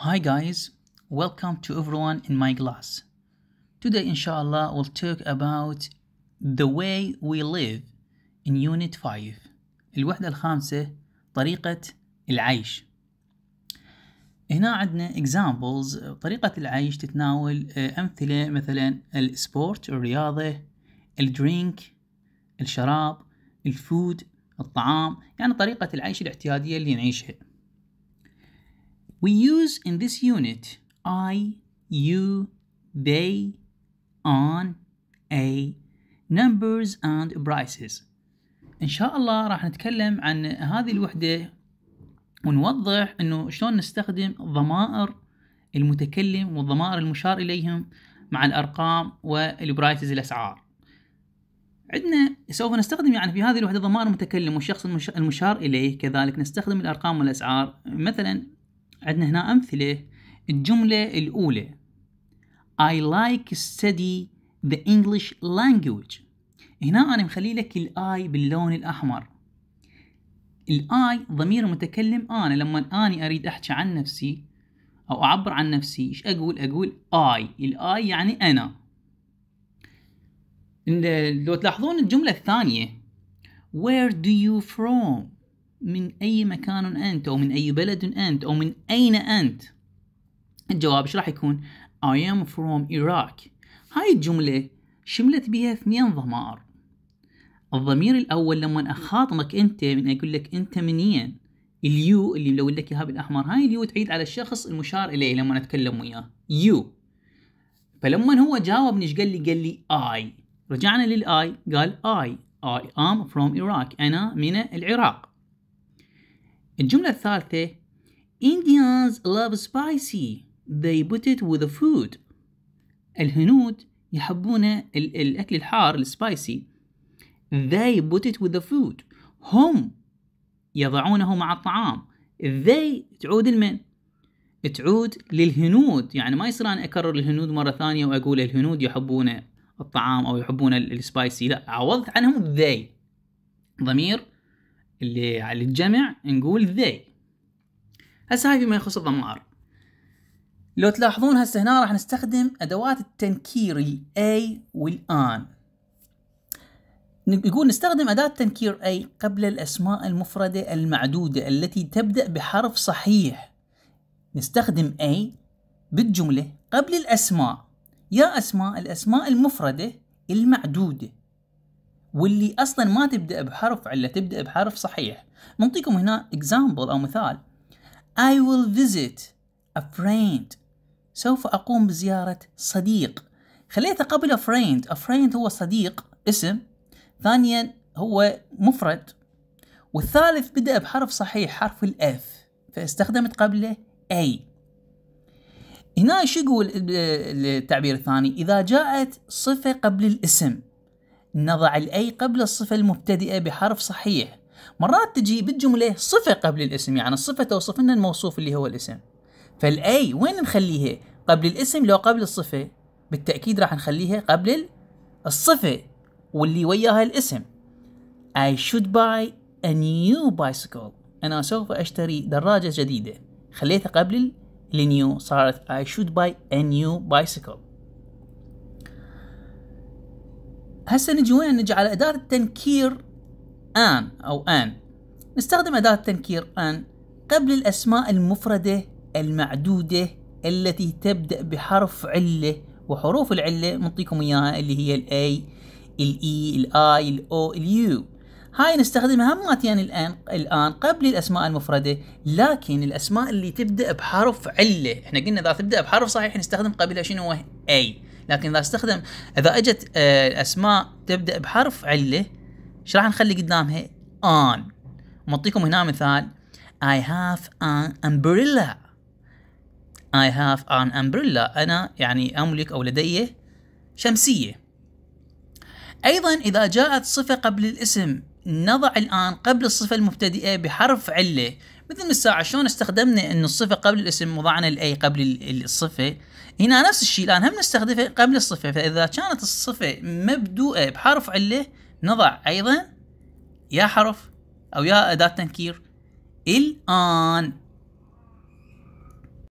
Hi guys, welcome to everyone in my class. Today inshallah we'll talk about the way we live in unit 5 الوحدة الخامسة طريقة العيش هنا عندنا examples طريقة العيش تتناول آه، أمثلة مثلا السبورت الرياضة الدرينك الشراب الفود الطعام يعني طريقة العيش الاعتيادية اللي نعيشها We use in this unit I, you, they, on, a, numbers and prices. إن شاء الله راح نتكلم عن هذه الوحدة ونوضح إنه شلون نستخدم ضمائر المتكلم والضمائر المشار إليهم مع الأرقام والبرايتز الأسعار. عندنا سوف نستخدم يعني في هذه الوحدة ضمائر المتكلم والشخص المشار إليه كذلك نستخدم الأرقام والأسعار مثلا عندنا هنا أمثلة الجملة الأولى I like study the English language هنا أنا مخلي لك الآي باللون الأحمر الآي ضمير متكلم أنا لما أني أريد أحكي عن نفسي أو أعبر عن نفسي إيش أقول أقول آي الآي يعني أنا لو تلاحظون الجملة الثانية Where do you from من أي مكان أنت أو من أي بلد أنت أو من أين أنت الجواب إيش راح يكون I am from Iraq هاي الجملة شملت بها اثنين ضمائر الضمير الأول لما أخاطبك أنت من يعني أقول لك أنت منين اليو اللي لو لك اياها بالاحمر هاي اليو تعيد على الشخص المشار اليه لما اتكلم وياه يو فلما هو جاوبني ايش قال لي؟ قال لي اي رجعنا للاي قال اي اي ام فروم Iraq انا من العراق الجملة الثالثة Indians love spicy they put it with the food الهنود يحبون الأكل الحار السبايسي they put it with the food هم يضعونه مع الطعام they تعود لمن؟ تعود للهنود يعني ما يصير أنا أكرر الهنود مرة ثانية وأقول الهنود يحبون الطعام أو يحبون السبايسي لا عوضت عنهم they ضمير اللي على الجمع نقول they هسه هاي فيما يخص الضمائر لو تلاحظون هسه هنا راح نستخدم ادوات التنكير الاي والان يقول نستخدم أداة تنكير أي قبل الأسماء المفردة المعدودة التي تبدأ بحرف صحيح نستخدم أي بالجملة قبل الأسماء يا أسماء الأسماء المفردة المعدودة واللي اصلا ما تبدا بحرف الا تبدا بحرف صحيح نعطيكم هنا اكزامبل او مثال I will visit a friend سوف اقوم بزياره صديق خليته قبل a friend a friend هو صديق اسم ثانيا هو مفرد والثالث بدا بحرف صحيح حرف الاف فاستخدمت قبله أي هنا شو يقول التعبير الثاني إذا جاءت صفة قبل الاسم نضع الأي قبل الصفة المبتدئة بحرف صحيح مرات تجي بالجملة صفة قبل الاسم يعني الصفة توصف لنا الموصوف اللي هو الاسم فالأي وين نخليها قبل الاسم لو قبل الصفة بالتأكيد راح نخليها قبل الصفة واللي وياها الاسم I should buy a new bicycle أنا سوف أشتري دراجة جديدة خليتها قبل النيو صارت I should buy a new bicycle هسه نجي وين نجي على اداة التنكير ان او ان نستخدم اداة التنكير ان قبل الاسماء المفردة المعدودة التي تبدأ بحرف علة وحروف العلة نعطيكم اياها اللي هي الاي الاي e، الاي الاو اليو هاي نستخدمها ماتيان الان الان قبل الاسماء المفرده لكن الاسماء اللي تبدا بحرف عله احنا قلنا اذا تبدا بحرف صحيح نستخدم قبلها شنو اي لكن اذا استخدم اذا اجت الاسماء آه، تبدا بحرف عله ايش راح نخلي قدامها؟ on معطيكم هنا مثال I have an umbrella I have an umbrella أنا يعني أملك أو لدي شمسية أيضا إذا جاءت صفة قبل الاسم نضع الآن قبل الصفة المبتدئة بحرف علة مثل الساعة شلون استخدمنا أن الصفة قبل الاسم وضعنا الأي قبل الصفة هنا نفس الشيء الان هم نستخدمه قبل الصفه فاذا كانت الصفه مبدوءه بحرف عله نضع ايضا يا حرف او يا اداه تنكير الان